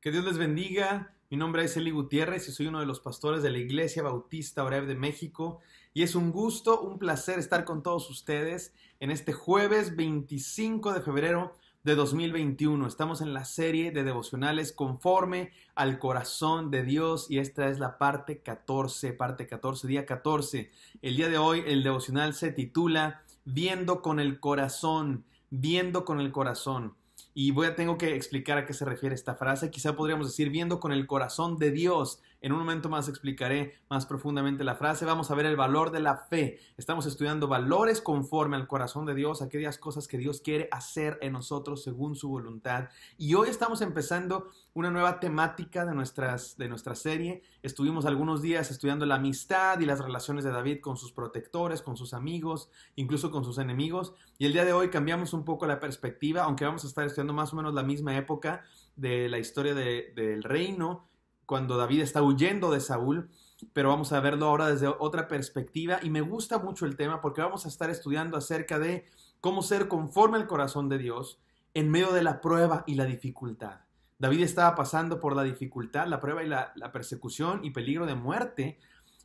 Que Dios les bendiga. Mi nombre es Eli Gutiérrez y soy uno de los pastores de la Iglesia Bautista Breve de México. Y es un gusto, un placer estar con todos ustedes en este jueves 25 de febrero de 2021. Estamos en la serie de devocionales conforme al corazón de Dios y esta es la parte 14, parte 14, día 14. El día de hoy el devocional se titula Viendo con el corazón, viendo con el corazón. Y voy a, tengo que explicar a qué se refiere esta frase. Quizá podríamos decir viendo con el corazón de Dios, en un momento más explicaré más profundamente la frase. Vamos a ver el valor de la fe. Estamos estudiando valores conforme al corazón de Dios, aquellas cosas que Dios quiere hacer en nosotros según su voluntad. Y hoy estamos empezando una nueva temática de, nuestras, de nuestra serie. Estuvimos algunos días estudiando la amistad y las relaciones de David con sus protectores, con sus amigos, incluso con sus enemigos. Y el día de hoy cambiamos un poco la perspectiva, aunque vamos a estar estudiando más o menos la misma época de la historia del reino cuando David está huyendo de Saúl, pero vamos a verlo ahora desde otra perspectiva y me gusta mucho el tema porque vamos a estar estudiando acerca de cómo ser conforme al corazón de Dios en medio de la prueba y la dificultad. David estaba pasando por la dificultad, la prueba y la, persecución y peligro de muerte,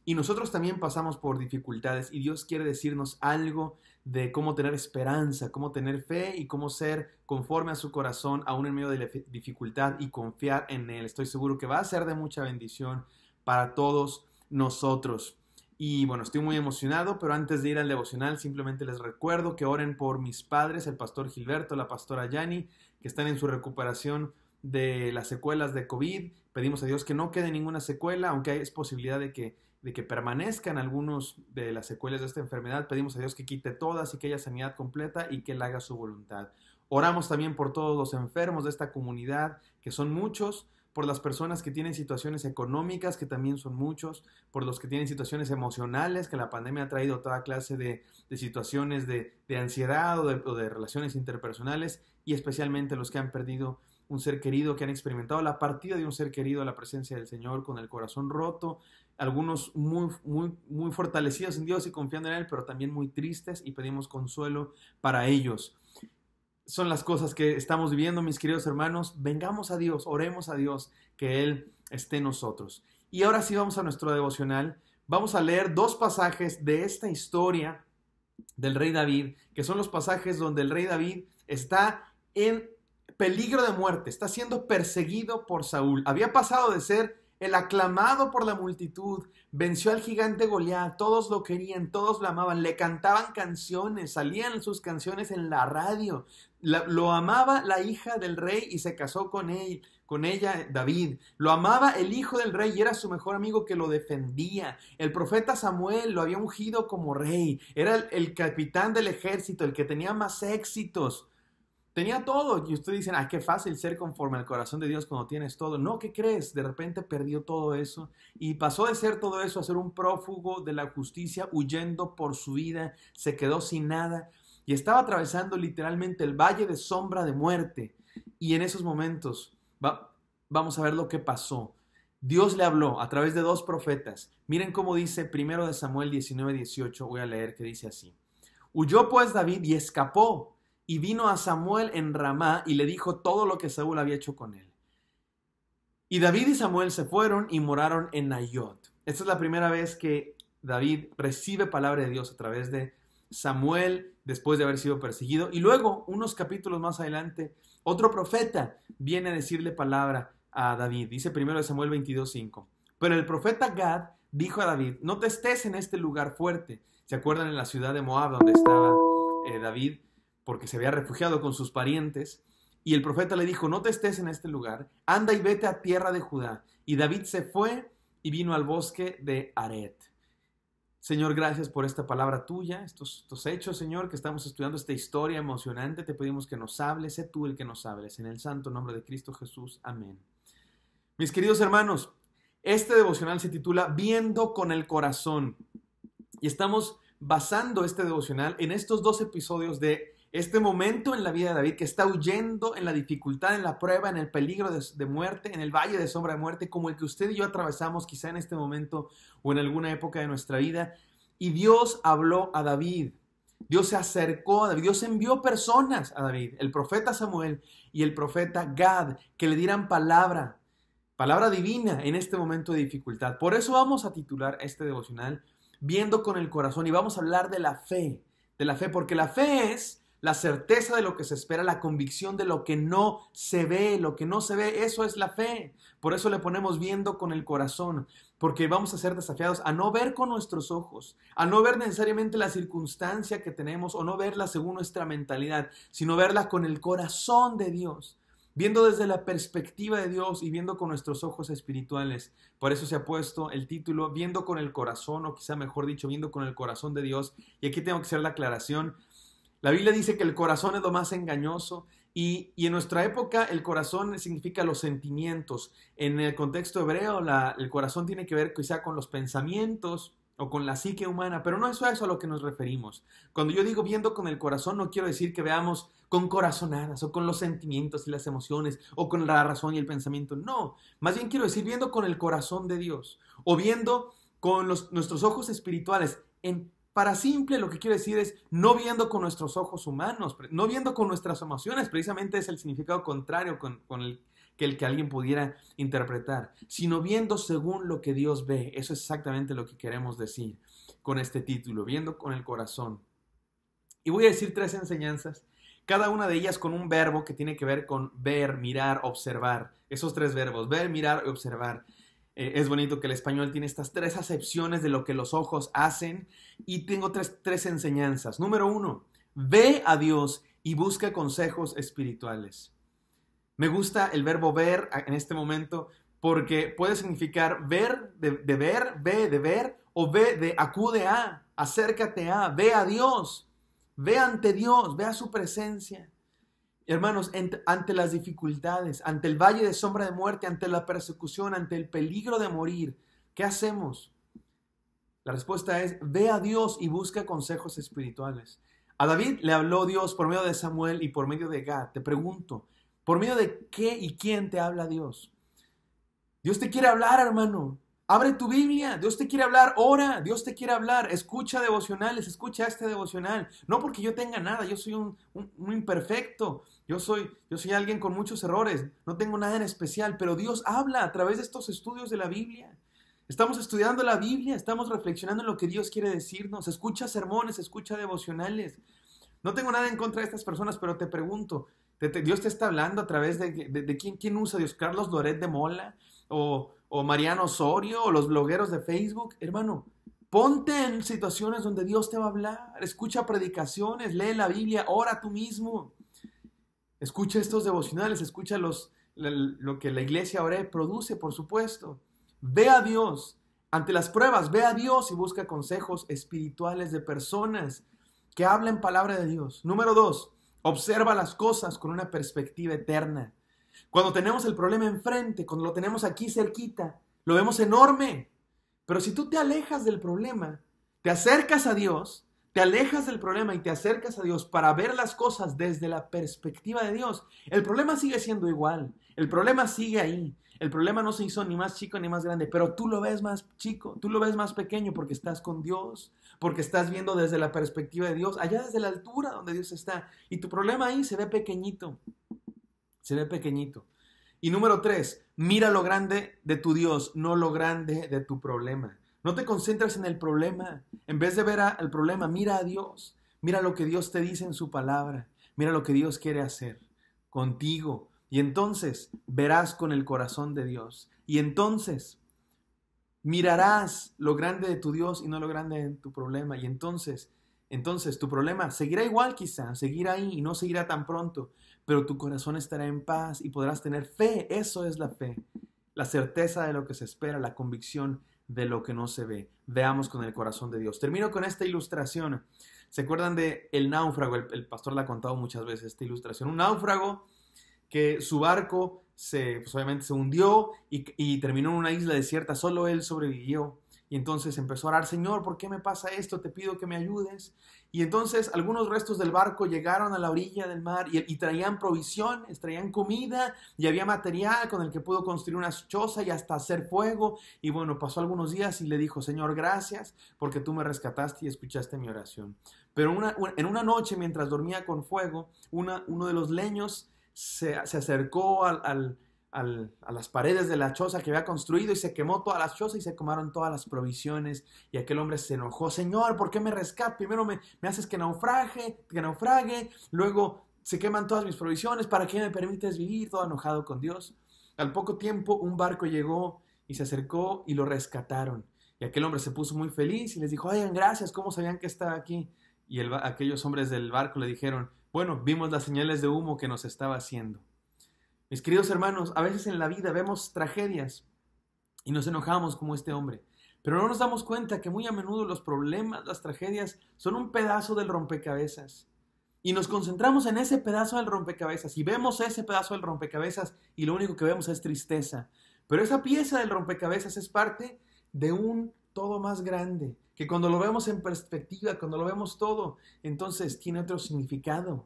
y nosotros también pasamos por dificultades y Dios quiere decirnos algo de cómo tener esperanza, cómo tener fe y cómo ser conforme a su corazón, aún en medio de la dificultad y confiar en Él. Estoy seguro que va a ser de mucha bendición para todos nosotros. Y bueno, estoy muy emocionado, pero antes de ir al devocional, simplemente les recuerdo que oren por mis padres, el pastor Gilberto, la pastora Yani, que están en su recuperación de las secuelas de COVID. Pedimos a Dios que no quede ninguna secuela, aunque es posibilidad de que de que permanezcan algunos de las secuelas de esta enfermedad. Pedimos a Dios que quite todas y que haya sanidad completa y que Él haga su voluntad. Oramos también por todos los enfermos de esta comunidad, que son muchos, por las personas que tienen situaciones económicas, que también son muchos, por los que tienen situaciones emocionales, que la pandemia ha traído toda clase de, situaciones de, ansiedad o de, o de relaciones interpersonales, y especialmente los que han perdido un ser querido, que han experimentado la partida de un ser querido a la presencia del Señor con el corazón roto, algunos muy, muy, muy fortalecidos en Dios y confiando en Él, pero también muy tristes y pedimos consuelo para ellos. Son las cosas que estamos viviendo, mis queridos hermanos. Vengamos a Dios, oremos a Dios, que Él esté en nosotros. Y ahora sí vamos a nuestro devocional. Vamos a leer dos pasajes de esta historia del rey David, que son los pasajes donde el rey David está en peligro de muerte, está siendo perseguido por Saúl. Había pasado de ser el aclamado por la multitud, venció al gigante Goliat, todos lo querían, todos lo amaban, le cantaban canciones, salían sus canciones en la radio. lo amaba la hija del rey y se casó con él, con ella David. Lo amaba el hijo del rey y era su mejor amigo que lo defendía. El profeta Samuel lo había ungido como rey, era el capitán del ejército, el que tenía más éxitos. Tenía todo y ustedes dicen, ay qué fácil ser conforme al corazón de Dios cuando tienes todo. No, ¿qué crees? De repente perdió todo eso y pasó de ser todo eso a ser un prófugo de la justicia huyendo por su vida, se quedó sin nada y estaba atravesando literalmente el valle de sombra de muerte. Y en esos momentos vamos a ver lo que pasó. Dios le habló a través de dos profetas. Miren cómo dice primero de Samuel 19, 18, voy a leer que dice así. Huyó pues David y escapó y vino a Samuel en Ramá y le dijo todo lo que Saúl había hecho con él. Y David y Samuel se fueron y moraron en Nayot. Esta es la primera vez que David recibe palabra de Dios a través de Samuel después de haber sido perseguido. Y luego, unos capítulos más adelante, otro profeta viene a decirle palabra a David. Dice primero de Samuel 22.5. Pero el profeta Gad dijo a David, no te estés en este lugar fuerte. ¿Se acuerdan en la ciudad de Moab donde estaba eh, David? porque se había refugiado con sus parientes, y el profeta le dijo, no te estés en este lugar, anda y vete a tierra de Judá. Y David se fue y vino al bosque de Aret. Señor, gracias por esta palabra tuya, estos, estos, hechos, Señor, que estamos estudiando esta historia emocionante. Te pedimos que nos hables, sé tú el que nos hables. En el santo nombre de Cristo Jesús, amén. Mis queridos hermanos, este devocional se titula Viendo con el Corazón. Y estamos basando este devocional en estos dos episodios de este momento en la vida de David que está huyendo en la dificultad, en la prueba, en el peligro de, muerte, en el valle de sombra de muerte, como el que usted y yo atravesamos quizá en este momento o en alguna época de nuestra vida. Y Dios habló a David. Dios se acercó a David. Dios envió personas a David, el profeta Samuel y el profeta Gad, que le dieran palabra, palabra divina en este momento de dificultad. Por eso vamos a titular este devocional Viendo con el corazón y vamos a hablar de la fe, de la fe, porque la fe es la certeza de lo que se espera, la convicción de lo que no se ve, lo que no se ve, eso es la fe. Por eso le ponemos viendo con el corazón, porque vamos a ser desafiados a no ver con nuestros ojos, a no ver necesariamente la circunstancia que tenemos o no verla según nuestra mentalidad, sino verla con el corazón de Dios, viendo desde la perspectiva de Dios y viendo con nuestros ojos espirituales. Por eso se ha puesto el título viendo con el corazón, o quizá mejor dicho, viendo con el corazón de Dios. Y aquí tengo que hacer la aclaración la Biblia dice que el corazón es lo más engañoso y, en nuestra época el corazón significa los sentimientos. En el contexto hebreo el corazón tiene que ver quizá con los pensamientos o con la psique humana, pero no es a eso a lo que nos referimos. Cuando yo digo viendo con el corazón no quiero decir que veamos con corazonadas o con los sentimientos y las emociones o con la razón y el pensamiento, no, más bien quiero decir viendo con el corazón de Dios o viendo con los, nuestros ojos espirituales en para simple, lo que quiero decir es no viendo con nuestros ojos humanos, no viendo con nuestras emociones, precisamente es el significado contrario con, el, que el que alguien pudiera interpretar, sino viendo según lo que Dios ve. Eso es exactamente lo que queremos decir con este título, viendo con el corazón. Y voy a decir tres enseñanzas, cada una de ellas con un verbo que tiene que ver con ver, mirar, observar. Esos tres verbos, ver, mirar y observar. Eh, es bonito que el español tiene estas tres acepciones de lo que los ojos hacen y tengo tres, enseñanzas. Número uno, ve a Dios y busca consejos espirituales. Me gusta el verbo ver en este momento porque puede significar ver, de, de, ver, ve, de ver, o ve, de acude a, acércate a, ve a Dios, ve ante Dios, ve a su presencia. Hermanos, ante las dificultades, ante el valle de sombra de muerte, ante la persecución, ante el peligro de morir, ¿qué hacemos? La respuesta es, ve a Dios y busca consejos espirituales. A David le habló Dios por medio de Samuel y por medio de Gad. Te pregunto, ¿por medio de qué y quién te habla Dios? Dios te quiere hablar, hermano. Abre tu Biblia, Dios te quiere hablar, ora, Dios te quiere hablar, escucha devocionales, escucha este devocional. No porque yo tenga nada, yo soy un, imperfecto, yo soy, yo soy alguien con muchos errores, no tengo nada en especial, pero Dios habla a través de estos estudios de la Biblia. Estamos estudiando la Biblia, estamos reflexionando en lo que Dios quiere decirnos, escucha sermones, escucha devocionales. No tengo nada en contra de estas personas, pero te pregunto, Dios te está hablando a través de, de, ¿quién, quién, usa Dios, Carlos Loret de Mola, o, Mariano Osorio o los blogueros de Facebook. Hermano, ponte en situaciones donde Dios te va a hablar. Escucha predicaciones, lee la Biblia, ora tú mismo. Escucha estos devocionales, escucha los, lo que la iglesia ahora produce, por supuesto. Ve a Dios. Ante las pruebas, ve a Dios y busca consejos espirituales de personas que hablen palabra de Dios. Número dos, observa las cosas con una perspectiva eterna. Cuando tenemos el problema enfrente, cuando lo tenemos aquí cerquita, lo vemos enorme. Pero si tú te alejas del problema, te acercas a Dios, te alejas del problema y te acercas a Dios para ver las cosas desde la perspectiva de Dios, el problema sigue siendo igual, el problema sigue ahí, el problema no se hizo ni más chico ni más grande, pero tú lo ves más chico, tú lo ves más pequeño porque estás con Dios, porque estás viendo desde la perspectiva de Dios, allá desde la altura donde Dios está, y tu problema ahí se ve pequeñito se ve pequeñito. Y número tres, mira lo grande de tu Dios, no lo grande de tu problema. No te concentres en el problema. En vez de ver al problema, mira a Dios. Mira lo que Dios te dice en su palabra. Mira lo que Dios quiere hacer contigo. Y entonces verás con el corazón de Dios. Y entonces mirarás lo grande de tu Dios y no lo grande de tu problema. Y entonces, entonces tu problema seguirá igual quizá, seguirá ahí y no seguirá tan pronto pero tu corazón estará en paz y podrás tener fe. Eso es la fe, la certeza de lo que se espera, la convicción de lo que no se ve. Veamos con el corazón de Dios. Termino con esta ilustración. ¿Se acuerdan de el náufrago? El, pastor la ha contado muchas veces esta ilustración. Un náufrago que su barco se, pues, obviamente se hundió y terminó en una isla desierta. Solo él sobrevivió. Y entonces empezó a orar, Señor, ¿por qué me pasa esto? Te pido que me ayudes. Y entonces algunos restos del barco llegaron a la orilla del mar y, traían provisión, traían comida y había material con el que pudo construir una choza y hasta hacer fuego. Y bueno, pasó algunos días y le dijo, Señor, gracias porque tú me rescataste y escuchaste mi oración. Pero una, en una noche mientras dormía con fuego, una, uno de los leños se, acercó al a las paredes de la choza que había construido y se quemó toda las choza y se quemaron todas las provisiones. Y aquel hombre se enojó, Señor, ¿por qué me rescatas? Primero me, me, haces que naufrague, que naufrague, luego se queman todas mis provisiones, ¿para qué me permites vivir? Todo enojado con Dios. Al poco tiempo un barco llegó y se acercó y lo rescataron. Y aquel hombre se puso muy feliz y les dijo, oigan, gracias, ¿cómo sabían que estaba aquí? Y aquellos hombres del barco le dijeron, bueno, vimos las señales de humo que nos estaba haciendo. Mis queridos hermanos, a veces en la vida vemos tragedias y nos enojamos como este hombre, pero no nos damos cuenta que muy a menudo los problemas, las tragedias, son un pedazo del rompecabezas. Y nos concentramos en ese pedazo del rompecabezas y vemos ese pedazo del rompecabezas y lo único que vemos es tristeza. Pero esa pieza del rompecabezas es parte de un todo más grande, que cuando lo vemos en perspectiva, cuando lo vemos todo, entonces tiene otro significado,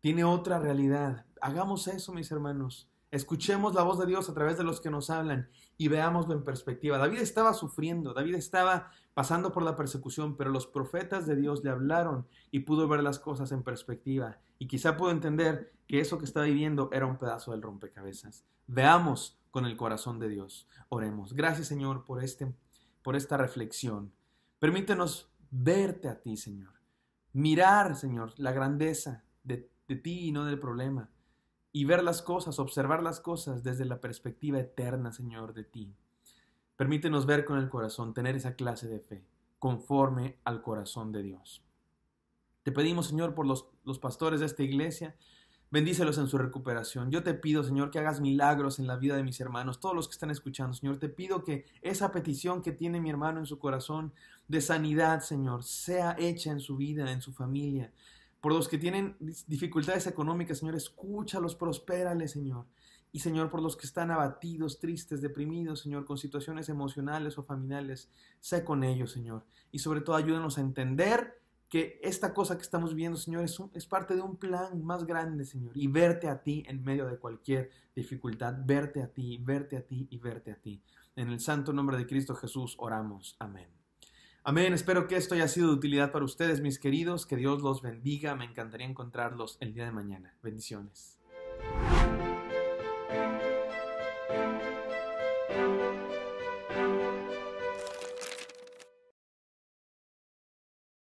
tiene otra realidad. Hagamos eso, mis hermanos. Escuchemos la voz de Dios a través de los que nos hablan y veámoslo en perspectiva. David estaba sufriendo, David estaba pasando por la persecución, pero los profetas de Dios le hablaron y pudo ver las cosas en perspectiva. Y quizá pudo entender que eso que estaba viviendo era un pedazo del rompecabezas. Veamos con el corazón de Dios. Oremos. Gracias, Señor, por, este, por esta reflexión. Permítenos verte a ti, Señor. Mirar, Señor, la grandeza de, de ti y no del problema y ver las cosas, observar las cosas desde la perspectiva eterna, Señor, de ti. Permítenos ver con el corazón, tener esa clase de fe, conforme al corazón de Dios. Te pedimos, Señor, por los, los pastores de esta iglesia, Bendícelos en su recuperación. Yo te pido, Señor, que hagas milagros en la vida de mis hermanos, todos los que están escuchando, Señor. Te pido que esa petición que tiene mi hermano en su corazón de sanidad, Señor, sea hecha en su vida, en su familia. Por los que tienen dificultades económicas, Señor, escúchalos, prospérales, Señor. Y Señor, por los que están abatidos, tristes, deprimidos, Señor, con situaciones emocionales o familiares, sé con ellos, Señor. Y sobre todo ayúdenos a entender que esta cosa que estamos viendo, Señor, es, parte de un plan más grande, Señor. Y verte a ti en medio de cualquier dificultad, verte a ti, verte a ti y verte a ti. En el santo nombre de Cristo Jesús oramos. Amén. Amén, espero que esto haya sido de utilidad para ustedes, mis queridos, que Dios los bendiga, me encantaría encontrarlos el día de mañana. Bendiciones.